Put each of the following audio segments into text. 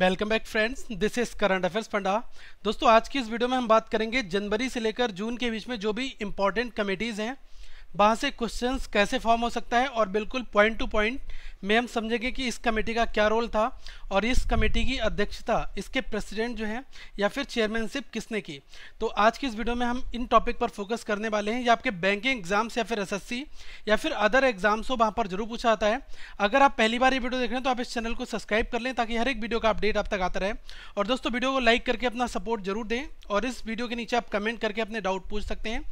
welcome back friends this is current affairs panda दोस्तों आज की इस वीडियो में हम बात करेंगे जनवरी से लेकर जून के बीच में जो भी इंपॉर्टेंट कमेटीज़ हैं वहाँ से क्वेश्चन कैसे फॉर्म हो सकता है और बिल्कुल पॉइंट टू पॉइंट में हम समझेंगे कि इस कमेटी का क्या रोल था और इस कमेटी की अध्यक्षता इसके प्रेसिडेंट जो है या फिर चेयरमैनशिप किसने की तो आज की इस वीडियो में हम इन टॉपिक पर फोकस करने वाले हैं या आपके बैंकिंग एग्जाम्स या फिर एसएससी या फिर अदर एग्जाम्स हो वहाँ पर जरूर पूछा आता है अगर आप पहली बार ये वीडियो देख रहे हैं तो आप इस चैनल को सब्सक्राइब कर लें ताकि हर एक वीडियो का अपडेट आप तक आता रहे और दोस्तों वीडियो को लाइक करके अपना सपोर्ट जरूर दें और इस वीडियो के नीचे आप कमेंट करके अपने डाउट पूछ सकते हैं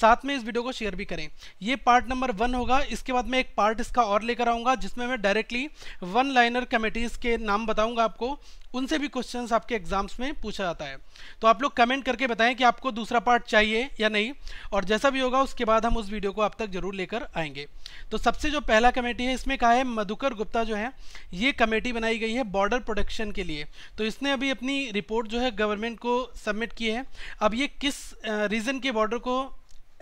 साथ में इस वीडियो को शेयर भी करें ये पार्ट नंबर वन होगा इसके बाद मैं एक पार्ट इसका और लेकर आऊँगा जिसमें मैं डायरेक्टली वन लाइनर कमेटीज़ के नाम बताऊँगा आपको उनसे भी क्वेश्चंस आपके एग्जाम्स में पूछा जाता है तो आप लोग कमेंट करके बताएं कि आपको दूसरा पार्ट चाहिए या नहीं और जैसा भी होगा उसके बाद हम उस वीडियो को आप तक जरूर लेकर आएंगे तो सबसे जो पहला कमेटी है इसमें कहा है मधुकर गुप्ता जो है ये कमेटी बनाई गई है बॉर्डर प्रोडक्शन के लिए तो इसने अभी अपनी रिपोर्ट जो है गवर्नमेंट को सबमिट की है अब ये किस रीज़न के बॉर्डर को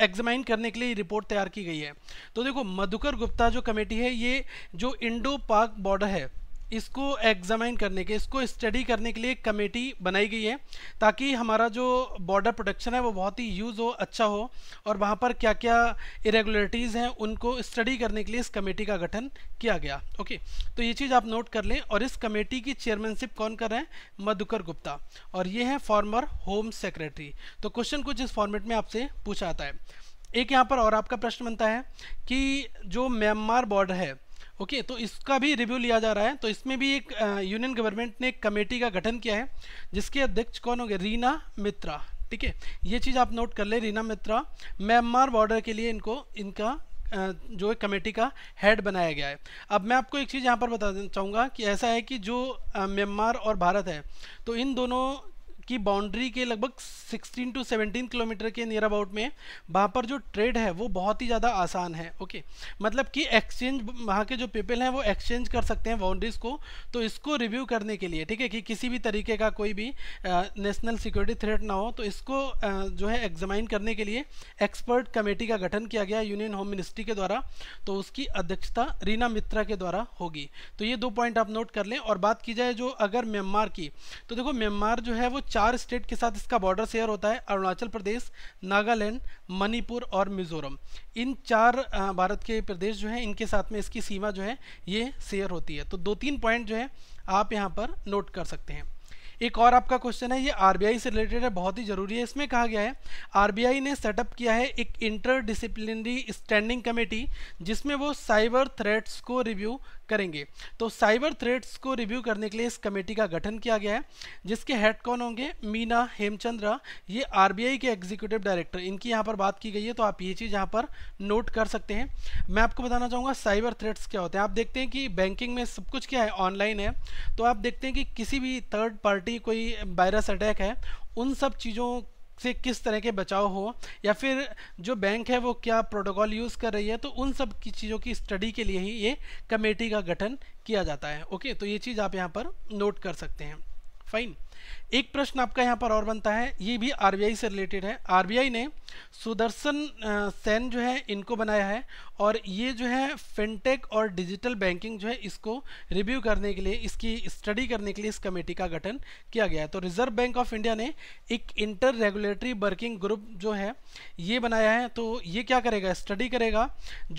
एग्जामाइन करने के लिए रिपोर्ट तैयार की गई है तो देखो मधुकर गुप्ता जो कमेटी है ये जो इंडो पाक बॉर्डर है इसको एग्जामिन करने के इसको स्टडी करने के लिए एक कमेटी बनाई गई है ताकि हमारा जो बॉर्डर प्रोटेक्शन है वो बहुत ही यूज़ हो अच्छा हो और वहाँ पर क्या क्या इरेगुलरिटीज़ हैं उनको स्टडी करने के लिए इस कमेटी का गठन किया गया ओके तो ये चीज़ आप नोट कर लें और इस कमेटी की चेयरमैनशिप कौन कर रहे हैं मधुकर गुप्ता और ये है फॉर्मर होम सेक्रेटरी तो क्वेश्चन कुछ इस फॉर्मेट में आपसे पूछा आता है एक यहाँ पर और आपका प्रश्न बनता है कि जो म्यांमार बॉर्डर है ओके तो इसका भी रिव्यू लिया जा रहा है तो इसमें भी एक यूनियन गवर्नमेंट ने एक कमेटी का गठन किया है जिसके अध्यक्ष कौन हो रीना मित्रा ठीक है ये चीज़ आप नोट कर ले रीना मित्रा म्यांमार बॉर्डर के लिए इनको इनका जो एक कमेटी का हेड बनाया गया है अब मैं आपको एक चीज़ यहाँ पर बता चाहूँगा कि ऐसा है कि जो म्यांमार और भारत है तो इन दोनों की बाउंड्री के लगभग 16 टू 17 किलोमीटर के नियर अबाउट में वहाँ पर जो ट्रेड है वो बहुत ही ज़्यादा आसान है ओके मतलब कि एक्सचेंज वहाँ के जो पीपल हैं वो एक्सचेंज कर सकते हैं बाउंड्रीज़ को तो इसको रिव्यू करने के लिए ठीक है कि किसी भी तरीके का कोई भी नेशनल सिक्योरिटी थ्रेट ना हो तो इसको आ, जो है एग्जामाइन करने के लिए एक्सपर्ट कमेटी का गठन किया गया यूनियन होम मिनिस्ट्री के द्वारा तो उसकी अध्यक्षता रीना मित्रा के द्वारा होगी तो ये दो पॉइंट आप नोट कर लें और बात की जाए जो अगर म्यांमार की तो देखो म्यांमार जो है वो चार स्टेट के साथ इसका बॉर्डर शेयर होता है अरुणाचल प्रदेश नागालैंड मणिपुर और मिजोरम इन चार भारत के प्रदेश जो हैं इनके साथ में इसकी सीमा जो है ये शेयर होती है तो दो तीन पॉइंट जो है आप यहाँ पर नोट कर सकते हैं एक और आपका क्वेश्चन है ये आरबीआई से रिलेटेड है बहुत ही जरूरी है इसमें कहा गया है आरबीआई ने सेटअप किया है एक इंटर डिसिप्लिनरी स्टैंडिंग कमेटी जिसमें वो साइबर थ्रेट्स को रिव्यू करेंगे तो साइबर थ्रेट्स को रिव्यू करने के लिए इस कमेटी का गठन किया गया है जिसके हेड कौन होंगे मीना हेमचंद्रा ये आरबीआई के एग्जीक्यूटिव डायरेक्टर इनकी यहाँ पर बात की गई है तो आप ये चीज़ यहाँ पर नोट कर सकते हैं मैं आपको बताना चाहूँगा साइबर थ्रेड्स क्या होते हैं आप देखते हैं कि बैंकिंग में सब कुछ क्या है ऑनलाइन है तो आप देखते हैं कि किसी भी थर्ड पार्टी कोई वायरस अटैक है उन सब चीज़ों से किस तरह के बचाव हो या फिर जो बैंक है वो क्या प्रोटोकॉल यूज़ कर रही है तो उन सब की चीज़ों की स्टडी के लिए ही ये कमेटी का गठन किया जाता है ओके तो ये चीज़ आप यहाँ पर नोट कर सकते हैं फाइन एक प्रश्न आपका यहाँ पर और बनता है ये भी आरबीआई से रिलेटेड है आर ने सुदर्शन सेन जो है इनको बनाया है और ये जो है फिनटेक और डिजिटल बैंकिंग जो है इसको रिव्यू करने के लिए इसकी स्टडी करने के लिए इस कमेटी का गठन किया गया है तो रिजर्व बैंक ऑफ इंडिया ने एक इंटर रेगुलेटरी वर्किंग ग्रुप जो है ये बनाया है तो ये क्या करेगा स्टडी करेगा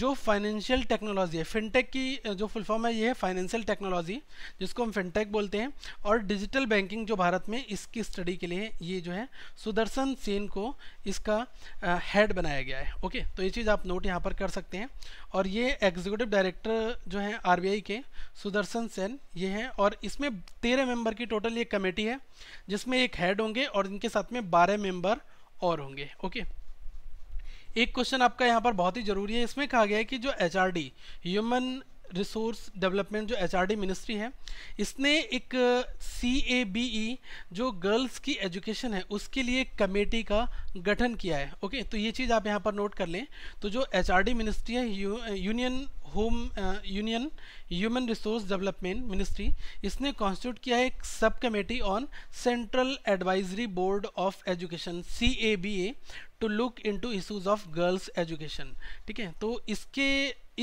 जो फाइनेंशियल टेक्नोलॉजी है फिनटेक की जो फुलफॉर्म है ये है फाइनेंशियल टेक्नोलॉजी जिसको हम फिनटेक बोलते हैं और डिजिटल बैंकिंग जो भारत भारत में इसकी स्टडी के लिए ये जो है सुदर्शन सेन को इसका हेड बनाया गया है ओके तो ये चीज़ आप नोट यहाँ पर कर सकते हैं और ये एग्जीक्यूटिव डायरेक्टर जो है आरबीआई के सुदर्शन सेन ये हैं और इसमें तेरह मेंबर की टोटल ये कमेटी है जिसमें एक हेड होंगे और इनके साथ में बारह मेंबर और होंगे ओके एक क्वेश्चन आपका यहाँ पर बहुत ही ज़रूरी है इसमें कहा गया है कि जो एच ह्यूमन रिसोर्स डेवलपमेंट जो एचआरडी मिनिस्ट्री है इसने एक सी ए बी ई जो गर्ल्स की एजुकेशन है उसके लिए कमेटी का गठन किया है ओके तो ये चीज़ आप यहाँ पर नोट कर लें तो जो एचआरडी मिनिस्ट्री है u, union uh, home union human resource development ministry इसने कॉन्स्टिट्यूट किया है एक sub committee on central advisory board of education C A B A to look into issues of girls education ठीक है तो इसके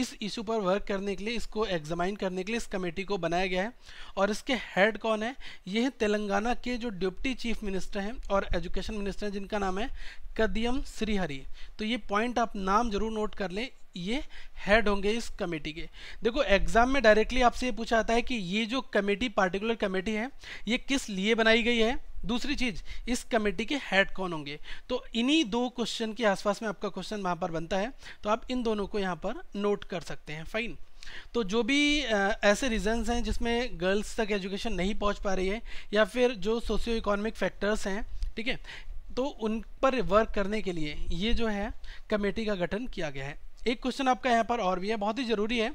इस इशू पर वर्क करने के लिए इसको एग्जामाइन करने के लिए इस कमेटी को बनाया गया है और इसके हेड कौन है ये है तेलंगाना के जो डिप्टी चीफ मिनिस्टर हैं और एजुकेशन मिनिस्टर हैं जिनका नाम है कदियम श्रीहरी तो ये पॉइंट आप नाम जरूर नोट कर लें ये हेड होंगे इस कमेटी के देखो एग्जाम में डायरेक्टली आपसे ये पूछा जाता है कि ये जो कमेटी पार्टिकुलर कमेटी है ये किस लिए बनाई गई है दूसरी चीज इस कमेटी के हेड कौन होंगे तो इन्हीं दो क्वेश्चन के आसपास में आपका क्वेश्चन वहाँ पर बनता है तो आप इन दोनों को यहाँ पर नोट कर सकते हैं फाइन तो जो भी आ, ऐसे रीजंस हैं जिसमें गर्ल्स तक एजुकेशन नहीं पहुंच पा रही है या फिर जो सोशियो इकोनॉमिक फैक्टर्स हैं ठीक है तो उन पर वर्क करने के लिए ये जो है कमेटी का गठन किया गया है एक क्वेश्चन आपका यहाँ पर और भी है बहुत ही ज़रूरी है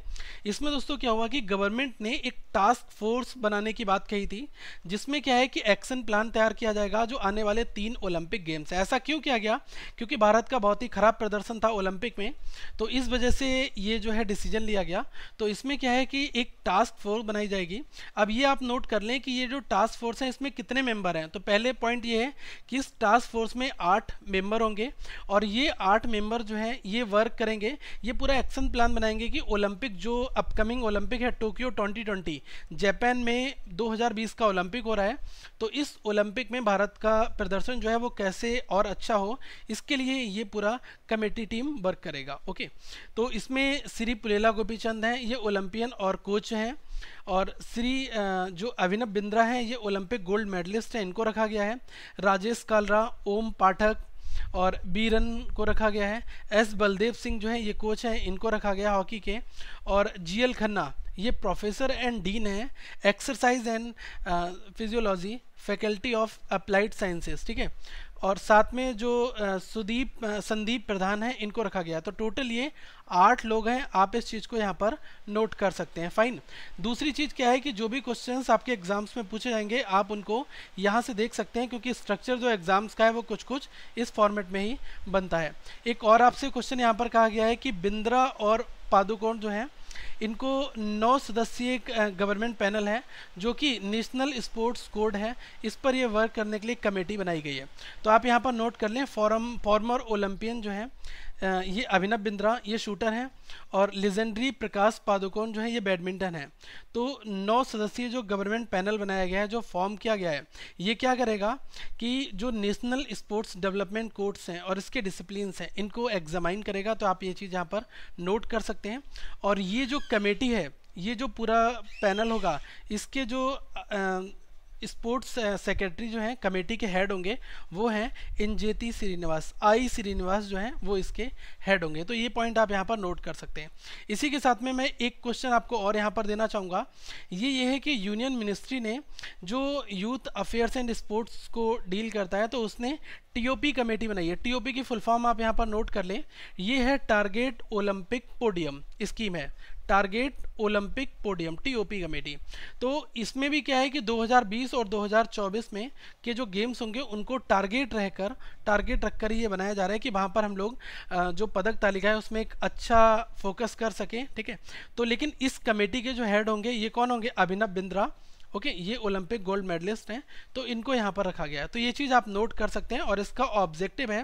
इसमें दोस्तों क्या हुआ कि गवर्नमेंट ने एक टास्क फोर्स बनाने की बात कही थी जिसमें क्या है कि एक्शन प्लान तैयार किया जाएगा जो आने वाले तीन ओलंपिक गेम्स है ऐसा क्यों किया गया क्योंकि भारत का बहुत ही ख़राब प्रदर्शन था ओलंपिक में तो इस वजह से ये जो है डिसीजन लिया गया तो इसमें क्या है कि एक टास्क फोर्स बनाई जाएगी अब ये आप नोट कर लें कि ये जो टास्क फोर्स है इसमें कितने मेंबर हैं तो पहले पॉइंट ये है कि इस टास्क फोर्स में आठ मेंबर होंगे और ये आठ मेंबर जो हैं ये वर्क करेंगे ये पूरा एक्शन प्लान बनाएंगे कि ओलंपिक जो अपकमिंग ओलंपिक है टोक्यो 2020 जापान में 2020 का ओलंपिक हो रहा है तो इस ओलंपिक में भारत का प्रदर्शन जो है वो कैसे और अच्छा हो इसके लिए ये पूरा कमेटी टीम वर्क करेगा ओके तो इसमें श्री पुलेला गोपीचंद हैं ये ओलंपियन और कोच हैं और श्री जो अभिनव बिंद्रा हैं ये ओलंपिक गोल्ड मेडलिस्ट हैं इनको रखा गया है राजेश कालरा ओम पाठक और बी रन को रखा गया है एस बलदेव सिंह जो है ये कोच हैं इनको रखा गया हॉकी के और जी एल खन्ना ये प्रोफेसर एंड डीन है exercise and physiology faculty of applied sciences ठीक है और साथ में जो सुदीप संदीप प्रधान है इनको रखा गया तो टोटल ये आठ लोग हैं आप इस चीज़ को यहाँ पर नोट कर सकते हैं फाइन दूसरी चीज़ क्या है कि जो भी क्वेश्चंस आपके एग्जाम्स में पूछे जाएंगे आप उनको यहाँ से देख सकते हैं क्योंकि स्ट्रक्चर जो एग्जाम्स का है वो कुछ कुछ इस फॉर्मेट में ही बनता है एक और आपसे क्वेश्चन यहाँ पर कहा गया है कि बिंद्रा और पादुकोण जो है इनको नौ सदस्यीय गवर्नमेंट पैनल है जो कि नेशनल स्पोर्ट्स कोड है इस पर ये वर्क करने के लिए कमेटी बनाई गई है तो आप यहाँ पर नोट कर लें फॉरम फॉर्मर ओलंपियन जो है ये अभिनव बिंद्रा ये शूटर हैं और लिजेंड्री प्रकाश पादुकोण जो है ये बैडमिंटन है तो नौ सदस्यीय जो गवर्नमेंट पैनल बनाया गया है जो फॉर्म किया गया है ये क्या करेगा कि जो नेशनल स्पोर्ट्स डेवलपमेंट कोर्ट्स हैं और इसके डिसिप्लिनस हैं इनको एग्जामाइन करेगा तो आप ये चीज़ यहाँ पर नोट कर सकते हैं और ये जो कमेटी है ये जो पूरा पैनल होगा इसके जो आ, स्पोर्ट्स सेक्रेटरी जो हैं कमेटी के हेड होंगे वो हैं एनजेती श्रीनिवास आई श्रीनिवास जो हैं वो इसके हेड होंगे तो ये पॉइंट आप यहाँ पर नोट कर सकते हैं इसी के साथ में मैं एक क्वेश्चन आपको और यहाँ पर देना चाहूँगा ये ये है कि यूनियन मिनिस्ट्री ने जो यूथ अफेयर्स एंड स्पोर्ट्स को डील करता है तो उसने टी कमेटी बनाई है टी की फुल फॉर्म आप यहाँ पर नोट कर लें ये है टारगेट ओलंपिक पोडियम स्कीम है target Olympic podium TOP committee तो इसमें भी क्या है कि 2020 और 2024 में के जो गेम्स होंगे उनको टारगेट रहकर टारगेट रखकर ये बनाया जा रहा है कि वहाँ पर हम लोग जो पदक तालिका है उसमें एक अच्छा फोकस कर सकें ठीक है तो लेकिन इस कमेटी के जो हेड होंगे ये कौन होंगे अभिनव बिंद्रा ओके ये ओलंपिक गोल्ड मेडलिस्ट हैं तो इनको यहाँ पर रखा गया है तो ये चीज़ आप नोट कर सकते हैं और इसका ऑब्जेक्टिव है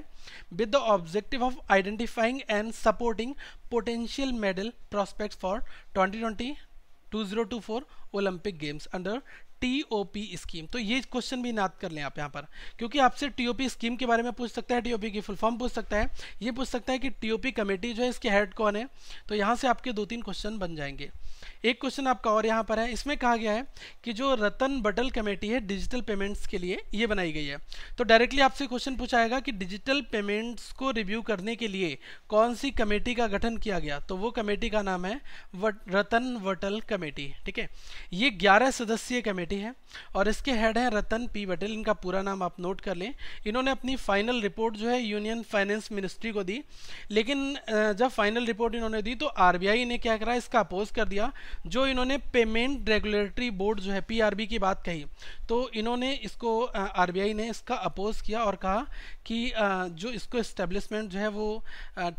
with the objective of identifying and supporting potential medal prospect for twenty 2024 Olympic games under TOP scheme तो ये क्वेश्चन भी याद कर लें आप यहाँ पर क्योंकि आपसे टीओपी स्कीम के बारे में पूछ सकता है टीओपी की फुल फॉर्म पूछ सकता है ये पूछ सकता है कि टीओपी कमेटी जो है इसके हेड कौन है तो यहाँ से आपके दो तीन क्वेश्चन बन जाएंगे एक क्वेश्चन आपका और यहाँ पर है इसमें कहा गया है कि जो रतन बटल कमेटी है डिजिटल पेमेंट्स के लिए ये बनाई गई है तो डायरेक्टली आपसे क्वेश्चन पूछाएगा कि डिजिटल पेमेंट्स को रिव्यू करने के लिए कौन सी कमेटी का गठन किया गया तो वो कमेटी का नाम है रतन वटल कमेटी ठीक है ये ग्यारह सदस्यीय कमेटी सोसाइटी है और इसके हेड हैं रतन पी पटेल इनका पूरा नाम आप नोट कर लें इन्होंने अपनी फाइनल रिपोर्ट जो है यूनियन फाइनेंस मिनिस्ट्री को दी लेकिन जब फाइनल रिपोर्ट इन्होंने दी तो आरबीआई ने क्या करा इसका अपोज कर दिया जो इन्होंने पेमेंट रेगुलेटरी बोर्ड जो है पी की बात कही तो इन्होंने इसको आरबीआई ने इसका अपोज किया और कहा कि जो इसको इस्टेब्लिशमेंट जो है वो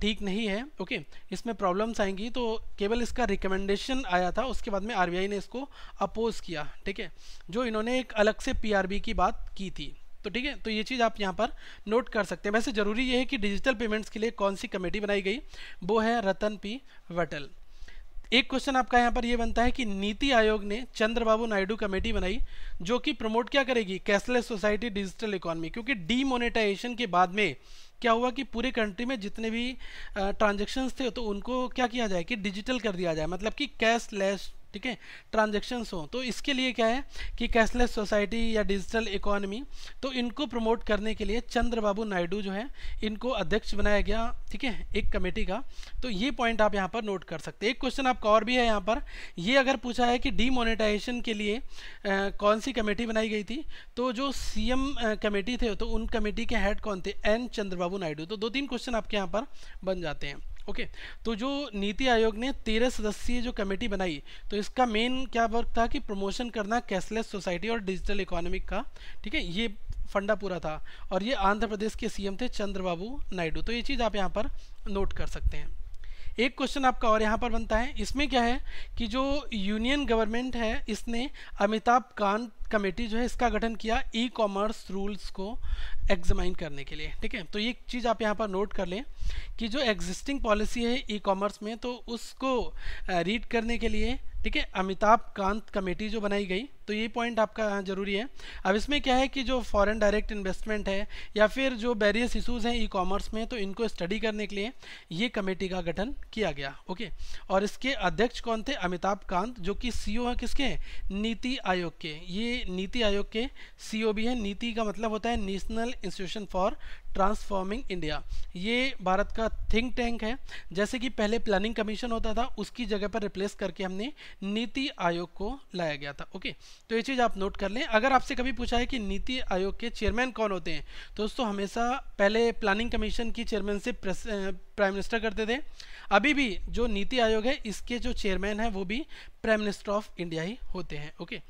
ठीक नहीं है ओके इसमें प्रॉब्लम्स आएंगी तो केवल इसका रिकमेंडेशन आया था उसके बाद में आरबीआई ने इसको अपोज किया ठीक है जो इन्होंने एक अलग से पीआरबी की बात की थी तो ठीक है तो ये चीज़ आप यहाँ पर नोट कर सकते हैं वैसे ज़रूरी ये है कि डिजिटल पेमेंट्स के लिए कौन सी कमेटी बनाई गई वो है रतन पी वटल एक क्वेश्चन आपका यहाँ पर ये बनता है कि नीति आयोग ने चंद्रबाबू नायडू कमेटी बनाई जो कि प्रमोट क्या करेगी कैशलेस सोसाइटी डिजिटल इकोनॉमी क्योंकि डीमोनेटाइजेशन के बाद में क्या हुआ कि पूरे कंट्री में जितने भी ट्रांजेक्शन्स थे तो उनको क्या किया जाए कि डिजिटल कर दिया जाए मतलब कि कैशलेस ठीक है ट्रांजेक्शन्स हो तो इसके लिए क्या है कि कैशलेस सोसाइटी या डिजिटल इकोनमी तो इनको प्रमोट करने के लिए चंद्रबाबू नायडू जो है इनको अध्यक्ष बनाया गया ठीक है एक कमेटी का तो ये पॉइंट आप यहाँ पर नोट कर सकते एक क्वेश्चन आपका और भी है यहाँ पर ये अगर पूछा है कि डीमोनेटाइजेशन के लिए आ, कौन सी कमेटी बनाई गई थी तो जो सी कमेटी थे तो उन कमेटी के हेड कौन थे एन चंद्रबाबू नायडू तो दो तीन क्वेश्चन आपके यहाँ पर बन जाते हैं ओके okay, तो जो नीति आयोग ने तेरह सदस्यीय जो कमेटी बनाई तो इसका मेन क्या वर्क था कि प्रमोशन करना कैशलेस सोसाइटी और डिजिटल इकोनॉमिक का ठीक है ये फंडा पूरा था और ये आंध्र प्रदेश के सीएम थे चंद्रबाबू नायडू तो ये चीज़ आप यहाँ पर नोट कर सकते हैं एक क्वेश्चन आपका और यहाँ पर बनता है इसमें क्या है कि जो यूनियन गवर्नमेंट है इसने अमिताभ कांत कमेटी जो है इसका गठन किया ई कॉमर्स रूल्स को एग्जामाइन करने के लिए ठीक है तो ये चीज़ आप यहाँ पर नोट कर लें कि जो एग्जिस्टिंग पॉलिसी है ई कॉमर्स में तो उसको रीड करने के लिए ठीक है अमिताभ कांत कमेटी जो बनाई गई तो ये पॉइंट आपका जरूरी है अब इसमें क्या है कि जो फॉरेन डायरेक्ट इन्वेस्टमेंट है या फिर जो बैरियस इशूज़ हैं ई कॉमर्स में तो इनको स्टडी करने के लिए ये कमेटी का गठन किया गया ओके और इसके अध्यक्ष कौन थे अमिताभ कांत जो कि सी e हैं किसके हैं नीति आयोग के ये नीति आयोग के सी e भी हैं नीति का मतलब होता है national institution for transforming India ये भारत का थिंक टैंक है जैसे कि पहले प्लानिंग कमीशन होता था उसकी जगह पर रिप्लेस करके हमने नीति आयोग को लाया गया था ओके तो ये चीज़ आप नोट कर लें अगर आपसे कभी पूछा है कि नीति आयोग के चेयरमैन कौन होते हैं तो दोस्तों हमेशा पहले प्लानिंग कमीशन की चेयरमैनशिप प्राइम मिनिस्टर करते थे अभी भी जो नीति आयोग है इसके जो चेयरमैन है वो भी प्राइम मिनिस्टर ऑफ इंडिया ही होते हैं ओके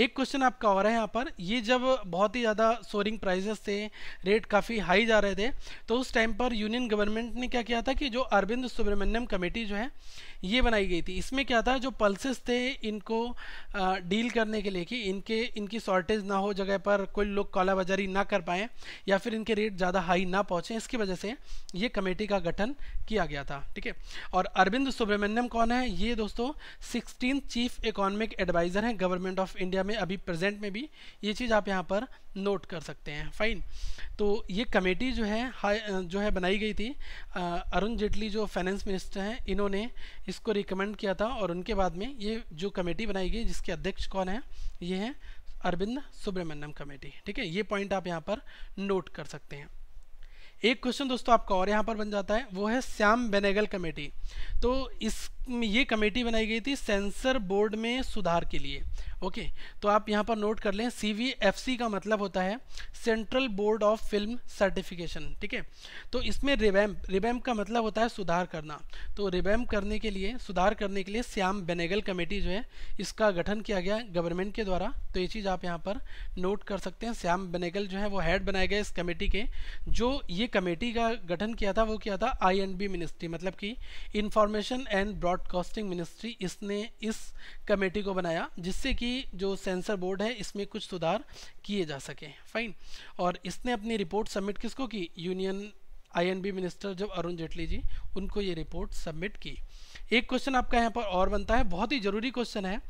एक क्वेश्चन आपका और है यहाँ पर ये जब बहुत ही ज़्यादा सोरिंग प्राइजेस थे रेट काफ़ी हाई जा रहे थे तो उस टाइम पर यूनियन गवर्नमेंट ने क्या किया था कि जो अरविंद सुब्रमण्यम कमेटी जो है ये बनाई गई थी इसमें क्या था जो पल्सेस थे इनको आ, डील करने के लिए कि इनके इनकी शॉर्टेज ना हो जगह पर कोई लोग कालाबाजारी ना कर पाएँ या फिर इनके रेट ज़्यादा हाई ना पहुँचें इसकी वजह से ये कमेटी का गठन किया गया था ठीक है और अरविंद सुब्रमण्यम कौन है ये दोस्तों सिक्सटीन चीफ इकोनॉमिक एडवाइज़र हैं गवर्नमेंट ऑफ इंडिया में अभी प्रेजेंट में भी ये चीज़ आप यहाँ पर नोट कर सकते हैं फाइन तो ये कमेटी जो है जो है बनाई गई थी अरुण जेटली जो फाइनेंस मिनिस्टर हैं इन्होंने इसको रिकमेंड किया था और उनके बाद में ये जो कमेटी बनाई गई जिसके अध्यक्ष कौन है ये है अरविंद सुब्रमण्यम कमेटी ठीक है ये पॉइंट आप यहाँ पर नोट कर सकते हैं एक क्वेश्चन दोस्तों आपका और यहाँ पर बन जाता है वो है श्याम बेनेगल कमेटी तो इस ये कमेटी बनाई गई थी सेंसर बोर्ड में सुधार के लिए ओके तो आप यहाँ पर नोट कर लें सी का मतलब होता है central board of film certification ठीक है तो इसमें रिबैम रिबैम का मतलब होता है सुधार करना तो रिबैम करने के लिए सुधार करने के लिए श्याम बेनेगल कमेटी जो है इसका गठन किया गया गवर्नमेंट के द्वारा तो ये चीज़ आप यहाँ पर नोट कर सकते हैं श्याम बेनेगल जो है वो हेड बनाए गए इस कमेटी के जो ये कमेटी का गठन किया था वो किया था आई मिनिस्ट्री मतलब कि information and broad broadcasting ministry इसने इस कमेटी को बनाया जिससे कि जो सेंसर बोर्ड है इसमें कुछ सुधार किए जा सके फाइन और इसने अपनी रिपोर्ट सबमिट किसको की यूनियन आईएनबी मिनिस्टर जब अरुण जेटली जी उनको ये रिपोर्ट सबमिट की एक क्वेश्चन आपका यहाँ पर और बनता है बहुत ही ज़रूरी क्वेश्चन है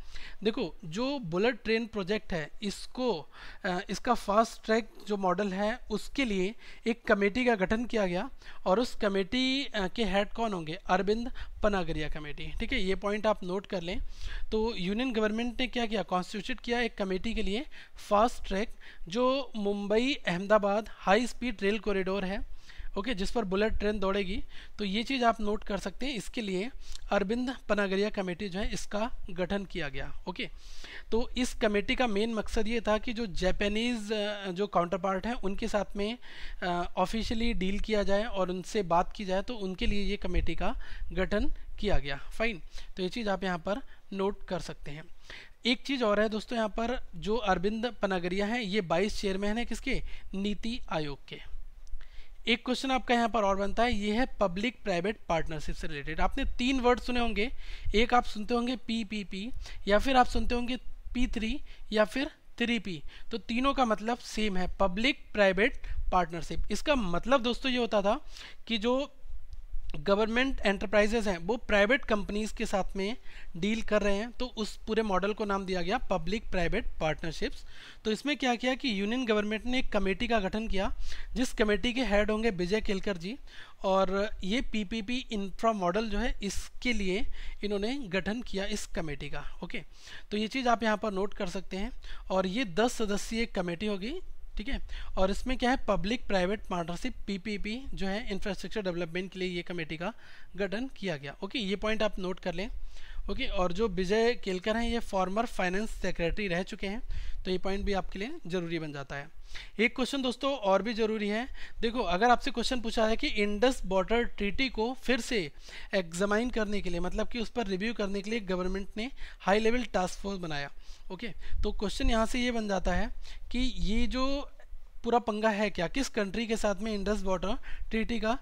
देखो जो बुलेट ट्रेन प्रोजेक्ट है इसको इसका फास्ट ट्रैक जो मॉडल है उसके लिए एक कमेटी का गठन किया गया और उस कमेटी के हेड कौन होंगे अरविंद पनागरिया कमेटी ठीक है ये पॉइंट आप नोट कर लें तो यूनियन गवर्नमेंट ने क्या किया कॉन्स्टिट्यूट किया एक कमेटी के लिए फास्ट ट्रैक जो Mumbai Ahmedabad high speed rail corridor है ओके जिस पर बुलेट ट्रेन दौड़ेगी तो ये चीज़ आप नोट कर सकते हैं इसके लिए अरविंद पनागरिया कमेटी जो है इसका गठन किया गया ओके तो इस कमेटी का मेन मकसद ये था कि जो जैपनीज़ जो काउंटर पार्ट है उनके साथ में ऑफिशियली डील किया जाए और उनसे बात की जाए तो उनके लिए ये कमेटी का गठन किया गया फाइन तो ये चीज़ आप यहाँ पर नोट कर सकते हैं एक चीज़ और है दोस्तों यहाँ पर जो अरविंद पनागरिया हैं ये 22 चेयरमैन है किसके नीति आयोग के एक क्वेश्चन आपका यहाँ पर और बनता है ये है पब्लिक प्राइवेट पार्टनरशिप से रिलेटेड आपने तीन वर्ड सुने होंगे एक आप सुनते होंगे पी पी पी या फिर आप सुनते होंगे पी थ्री या फिर थ्री पी तो तीनों का मतलब सेम है पब्लिक प्राइवेट पार्टनरशिप इसका मतलब दोस्तों ये होता था कि जो गवर्नमेंट एंटरप्राइजेज हैं वो प्राइवेट कंपनीज के साथ में डील कर रहे हैं तो उस पूरे मॉडल को नाम दिया गया पब्लिक प्राइवेट पार्टनरशिप्स तो इसमें क्या किया कि यूनियन गवर्नमेंट ने एक कमेटी का गठन किया जिस कमेटी के हेड होंगे विजय केलकर जी और ये पीपीपी इंफ्रा मॉडल जो है इसके लिए इन्होंने गठन किया इस कमेटी का ओके तो ये चीज़ आप यहाँ पर नोट कर सकते हैं और ये दस सदस्यीय कमेटी होगी ठीक है और इसमें क्या है पब्लिक प्राइवेट पार्टनरशिप पीपीपी जो है इंफ्रास्ट्रक्चर डेवलपमेंट के लिए ये कमेटी का गठन किया गया ओके ये पॉइंट आप नोट कर लें ओके और जो विजय केलकर हैं ये फॉर्मर फाइनेंस सेक्रेटरी रह चुके हैं तो ये पॉइंट भी आपके लिए ज़रूरी बन जाता है एक क्वेश्चन दोस्तों और भी ज़रूरी है देखो अगर आपसे क्वेश्चन पूछा है कि इंडस बॉर्डर ट्रीटी को फिर से एग्जामाइन करने के लिए मतलब कि उस पर रिव्यू करने के लिए गवर्नमेंट ने हाई लेवल टास्क फोर्स बनाया ओके तो क्वेश्चन यहाँ से ये बन जाता है कि ये जो पूरा पंगा है क्या किस कंट्री के साथ में इंडस बॉर्डर ट्रीटी का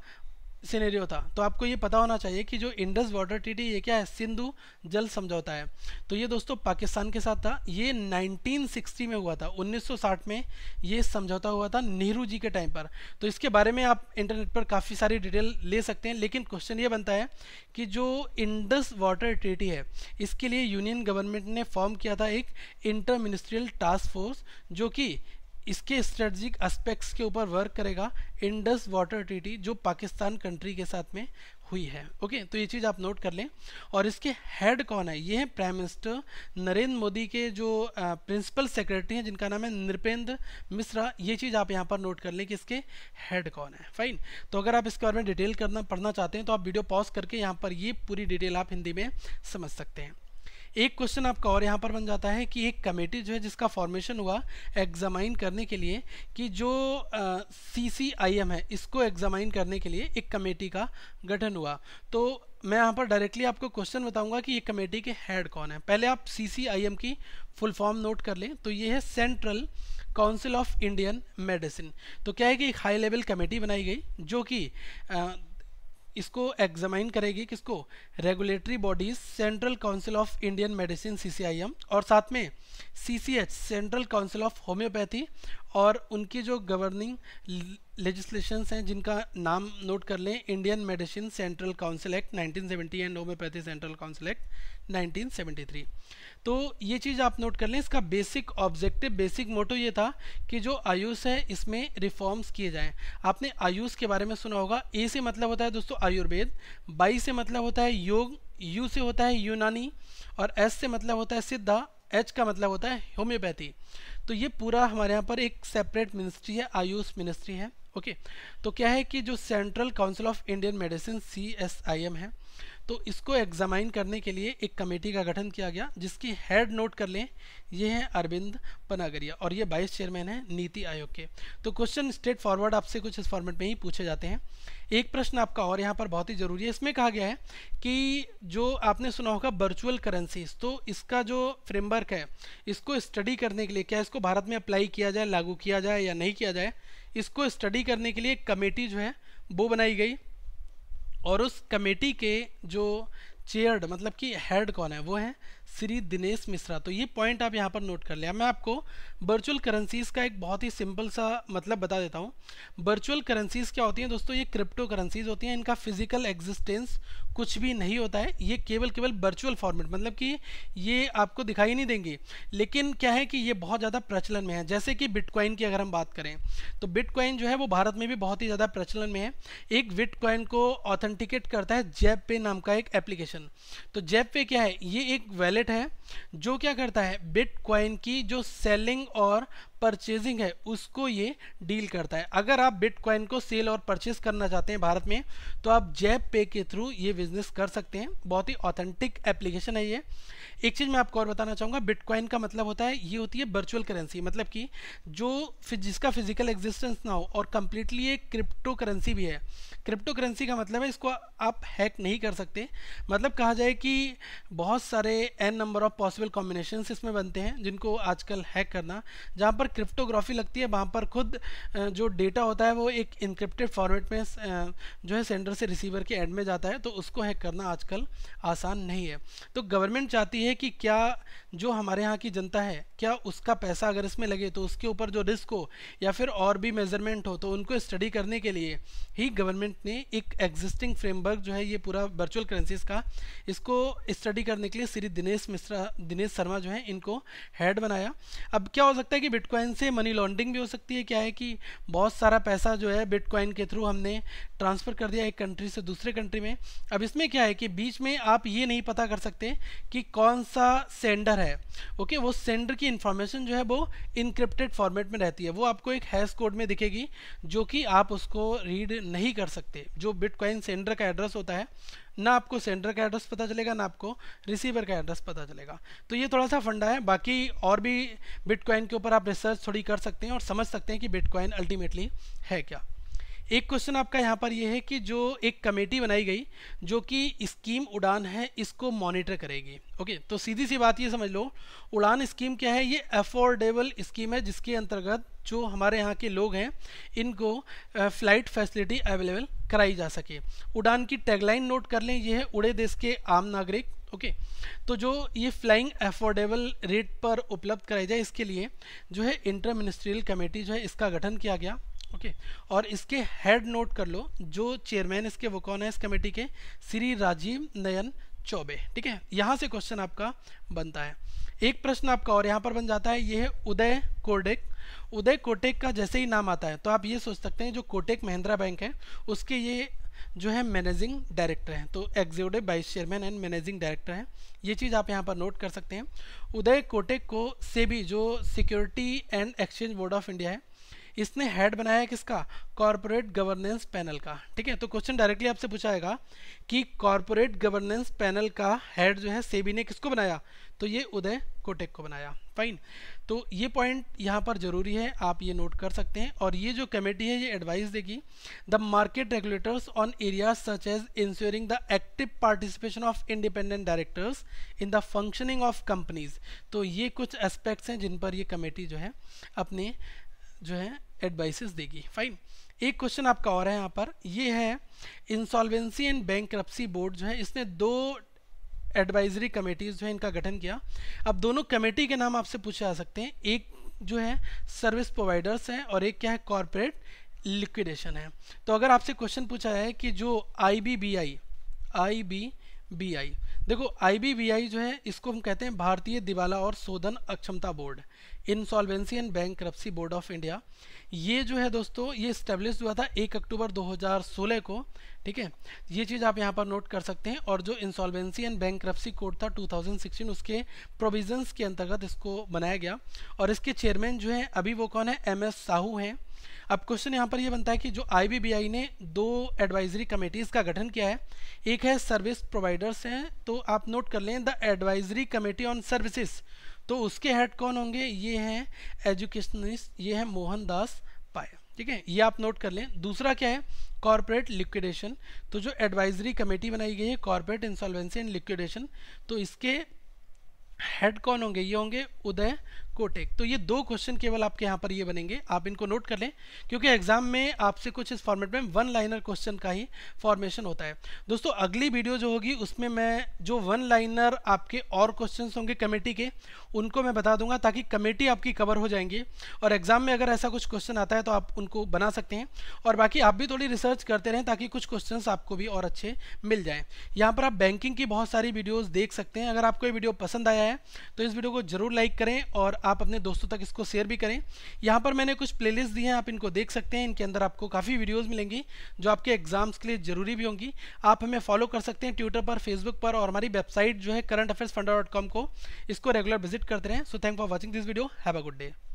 सिनेरियो था तो आपको ये पता होना चाहिए कि जो इंडस वाटर ट्रीटी ये क्या है सिंधु जल समझौता है तो ये दोस्तों पाकिस्तान के साथ था ये 1960 में हुआ था 1960 में ये समझौता हुआ था नेहरू जी के टाइम पर तो इसके बारे में आप इंटरनेट पर काफ़ी सारी डिटेल ले सकते हैं लेकिन क्वेश्चन ये बनता है कि जो इंडस वाटर ट्रीटी है इसके लिए यूनियन गवर्नमेंट ने फॉर्म किया था एक इंटर मिनिस्ट्रियल टास्क फोर्स जो कि इसके स्ट्रेटजिक एस्पेक्ट्स के ऊपर वर्क करेगा इंडस वाटर ट्रीटी जो पाकिस्तान कंट्री के साथ में हुई है ओके तो ये चीज़ आप नोट कर लें और इसके हेड कौन है ये है प्राइम मिनिस्टर नरेंद्र मोदी के जो प्रिंसिपल सेक्रेटरी हैं जिनका नाम है नृपेंद्र मिश्रा ये चीज़ आप यहाँ पर नोट कर लें कि इसके हेड कौन है फाइन तो अगर आप इसके बारे में डिटेल करना पढ़ना चाहते हैं तो आप वीडियो पॉज करके यहाँ पर ये पूरी डिटेल आप हिंदी में समझ सकते हैं एक क्वेश्चन आपका और यहाँ पर बन जाता है कि एक कमेटी जो है जिसका फॉर्मेशन हुआ एग्जामाइन करने के लिए कि जो सी सी आई एम है इसको एग्जामाइन करने के लिए एक कमेटी का गठन हुआ तो मैं यहाँ पर डायरेक्टली आपको क्वेश्चन बताऊंगा कि ये कमेटी के हेड कौन है पहले आप सी सी आई एम की फुल फॉर्म नोट कर लें तो ये है central council of Indian medicine तो क्या है कि एक हाई लेवल कमेटी बनाई गई जो कि इसको एग्जामिन करेगी किसको regulatory bodies central council of Indian medicine C और साथ में C central council of homoeopathy और उनकी जो गवर्निंग लेजिस्लेशन हैं जिनका नाम नोट कर लें Indian medicine central council act 1970 and homoeopathy central council act 1973 तो ये चीज़ आप नोट कर लें इसका बेसिक ऑब्जेक्टिव बेसिक मोटो ये था कि जो आयुष है इसमें रिफॉर्म्स किए जाएं आपने आयुष के बारे में सुना होगा ए से मतलब होता है दोस्तों आयुर्वेद बाई से मतलब होता है योग यू से होता है यूनानी और एस से मतलब होता है सिद्धा एच का मतलब होता है होम्योपैथी तो ये पूरा हमारे यहाँ पर एक सेपरेट मिनिस्ट्री है आयुष मिनिस्ट्री है ओके तो क्या है कि जो central council of Indian medicine C S I M है तो इसको एग्जामाइन करने के लिए एक कमेटी का गठन किया गया जिसकी हेड नोट कर लें ये हैं अरविंद पनागरिया और ये वाइस चेयरमैन है नीति आयोग के तो क्वेश्चन स्ट्रेट फॉरवर्ड आपसे कुछ इस फॉर्मेट में ही पूछे जाते हैं एक प्रश्न आपका और यहाँ पर बहुत ही ज़रूरी है इसमें कहा गया है कि जो आपने सुना होगा वर्चुअल करेंसीज तो इसका जो फ्रेमवर्क है इसको स्टडी करने के लिए क्या इसको भारत में अप्लाई किया जाए लागू किया जाए या नहीं किया जाए इसको स्टडी करने के लिए एक कमेटी जो है वो बनाई गई और उस कमेटी के जो चेयर्ड मतलब कि हेड कौन है वो है श्री दिनेश मिश्रा तो ये पॉइंट आप यहाँ पर नोट कर लिया मैं आपको वर्चुअल करेंसीज़ का एक बहुत ही सिंपल सा मतलब बता देता हूँ वर्चुअल करेंसीज़ क्या होती हैं दोस्तों ये क्रिप्टो करेंसीज़ होती हैं इनका फिजिकल एग्जिस्टेंस कुछ भी नहीं होता है ये केवल केवल वर्चुअल फॉर्मेट मतलब कि ये आपको दिखाई नहीं देंगे लेकिन क्या है कि ये बहुत ज़्यादा प्रचलन में है जैसे कि बिटकॉइन की अगर हम बात करें तो बिटकॉइन जो है वो भारत में भी बहुत ही ज़्यादा प्रचलन में है एक बिटकॉइन को ऑथेंटिकेट करता है जैप पे नाम का एक एप्लीकेशन तो जैप पे क्या है ये एक वैलेट वॉलेट है जो क्या करता है बिटकॉइन की जो सेलिंग और परचेजिंग है उसको ये डील करता है अगर आप बिटकॉइन को सेल और परचेज करना चाहते हैं भारत में तो आप जैप पे के थ्रू ये बिजनेस कर सकते हैं बहुत ही ऑथेंटिक एप्लीकेशन है ये एक चीज़ मैं आपको और बताना चाहूँगा बिटकॉइन का मतलब होता है ये होती है वर्चुअल करेंसी मतलब कि जो जिसका फिजिकल एग्जिस्टेंस ना हो और कम्प्लीटली ये क्रिप्टो करेंसी भी है क्रिप्टो करेंसी का मतलब है इसको आप हैक नहीं कर सकते मतलब कहा जाए कि बहुत सारे n number of possible combination इसमें बनते हैं जिनको आजकल हैक करना जहाँ पर पर क्रिप्टोग्राफी लगती है वहाँ पर खुद जो डेटा होता है वो एक इनक्रिप्टेड फॉर्मेट में जो है सेंडर से रिसीवर के एंड में जाता है तो उसको हैक करना आजकल आसान नहीं है तो गवर्नमेंट चाहती है कि क्या जो हमारे यहाँ की जनता है क्या उसका पैसा अगर इसमें लगे तो उसके ऊपर जो रिस्क हो या फिर और भी मेजरमेंट हो तो उनको स्टडी करने के लिए ही गवर्नमेंट ने एक एग्जिस्टिंग फ्रेमवर्क जो है ये पूरा वर्चुअल करेंसीज का इसको स्टडी करने के लिए श्री दिनेश मिश्रा दिनेश शर्मा जो है इनको हेड बनाया अब क्या हो सकता है कि बिटकॉइन बिटकॉइन से मनी लॉन्ड्रिंग भी हो सकती है क्या है कि बहुत सारा पैसा जो है बिटकॉइन के थ्रू हमने ट्रांसफ़र कर दिया एक कंट्री से दूसरे कंट्री में अब इसमें क्या है कि बीच में आप ये नहीं पता कर सकते कि कौन सा सेंडर है ओके वो सेंडर की इन्फॉर्मेशन जो है वो इनक्रिप्टेड फॉर्मेट में रहती है वो आपको एक हैश कोड में दिखेगी जो कि आप उसको रीड नहीं कर सकते जो बिटकॉइन सेंडर का एड्रेस होता है ना आपको सेंडर का एड्रेस पता चलेगा ना आपको रिसीवर का एड्रेस पता चलेगा तो ये थोड़ा सा फंडा है बाकी और भी बिटकॉइन के ऊपर आप रिसर्च थोड़ी कर सकते हैं और समझ सकते हैं कि बिटकॉइन अल्टीमेटली है क्या एक क्वेश्चन आपका यहाँ पर यह है कि जो एक कमेटी बनाई गई जो कि स्कीम उड़ान है इसको मॉनिटर करेगी ओके तो सीधी सी बात ये समझ लो उड़ान स्कीम क्या है ये अफोर्डेबल स्कीम है जिसके अंतर्गत जो हमारे यहाँ के लोग हैं इनको फ्लाइट फैसिलिटी अवेलेबल कराई जा सके उड़ान की टैगलाइन नोट कर लें ये है उड़े देश के आम नागरिक ओके तो जो ये फ्लाइंग अफोर्डेबल रेट पर उपलब्ध कराई जाए इसके लिए जो है इंटर मिनिस्ट्रियल कमेटी जो है इसका गठन किया गया ओके और इसके हेड नोट कर लो जो चेयरमैन इसके वो कौन है इस कमेटी के श्री राजीव नयन चौबे ठीक है यहाँ से क्वेश्चन आपका बनता है एक प्रश्न आपका और यहाँ पर बन जाता है ये है उदय कोडेक उदय कोटेक का जैसे ही नाम आता है तो आप ये सोच सकते हैं जो कोटेक महिंद्रा बैंक है उसके ये जो है मैनेजिंग डायरेक्टर हैं तो executive vice chairman and managing director हैं ये चीज़ आप यहाँ पर नोट कर सकते हैं उदय कोटेक को से भी जो security and exchange board of India है इसने हेड बनाया है किसका कॉरपोरेट गवर्नेंस पैनल का ठीक है तो क्वेश्चन डायरेक्टली आपसे पूछा जाएगा कि कॉरपोरेट गवर्नेंस पैनल का हेड जो है सेबी ने किसको बनाया तो ये उदय कोटेक को बनाया फाइन तो ये पॉइंट यहाँ पर जरूरी है आप ये नोट कर सकते हैं और ये जो कमेटी है ये एडवाइस देगी the market regulators on area such as ensuring the active participation of independent directors in the functioning of companies तो ये कुछ एस्पेक्ट्स हैं जिन पर ये कमेटी जो है अपने जो है एडवाइसेस देगी फाइन एक क्वेश्चन आपका और है यहाँ पर ये है इंसॉल्वेंसी एंड बैंक बोर्ड जो है इसने दो एडवाइजरी कमेटीज़ जो है इनका गठन किया अब दोनों कमेटी के नाम आपसे पूछे जा सकते हैं एक जो है सर्विस प्रोवाइडर्स है और एक क्या है कॉरपोरेट लिक्विडेशन है तो अगर आपसे क्वेश्चन पूछा जाए कि जो I B B I I B B I देखो आई बी बी आई जो है इसको हम कहते हैं भारतीय दिवाला और शोधन अक्षमता board insolvency and bank board of India ये जो है दोस्तों ये स्टेब्लिश हुआ था एक अक्टूबर 2016 को ठीक है ये चीज़ आप यहाँ पर नोट कर सकते हैं और जो इंसॉल्वेंसी एंड बैंक कोड था 2016 उसके प्रोविजंस के अंतर्गत इसको बनाया गया और इसके चेयरमैन जो हैं अभी वो कौन है एम एस साहू हैं अब क्वेश्चन यहाँ पर ये यह बनता है कि जो आईबीबीआई ने दो एडवाइजरी कमेटीज़ का गठन किया है एक है सर्विस प्रोवाइडर्स हैं तो आप नोट कर लें the advisory committee on services तो उसके हेड कौन होंगे ये हैं एजुकेशनिस्ट ये हैं मोहनदास पाए ठीक है ये आप नोट कर लें दूसरा क्या है कॉरपोरेट लिक्विडेशन तो जो एडवाइजरी कमेटी बनाई गई है कॉरपोरेट इंसॉल्वेंसी एंड लिक्विडेशन तो इसके हेड कौन होंगे ये होंगे उदय कोटेक तो ये दो क्वेश्चन केवल आपके यहाँ पर ये बनेंगे आप इनको नोट कर लें क्योंकि एग्जाम में आपसे कुछ इस फॉर्मेट में वन लाइनर क्वेश्चन का ही फॉर्मेशन होता है दोस्तों अगली वीडियो जो होगी उसमें मैं जो वन लाइनर आपके और क्वेश्चन होंगे कमेटी के उनको मैं बता दूंगा ताकि कमेटी आपकी कवर हो जाएंगी और एग्जाम में अगर ऐसा कुछ क्वेश्चन आता है तो आप उनको बना सकते हैं और बाकी आप भी थोड़ी रिसर्च करते रहें ताकि कुछ क्वेश्चन आपको भी और अच्छे मिल जाए यहाँ पर आप बैंकिंग की बहुत सारी वीडियोज़ देख सकते हैं अगर आपको ये वीडियो पसंद आया है तो इस वीडियो को जरूर लाइक करें और आप अपने दोस्तों तक इसको शेयर भी करें यहाँ पर मैंने कुछ प्लेलिस्ट दी हैं आप इनको देख सकते हैं इनके अंदर आपको काफ़ी वीडियोज़ मिलेंगी जो आपके एग्जाम्स के लिए ज़रूरी भी होंगी आप हमें फॉलो कर सकते हैं ट्विटर पर फेसबुक पर और हमारी वेबसाइट जो है करंट अफेयर्स फंडा को इसको रेगुलर विजिट करते रहें so thank for watching this video have a good day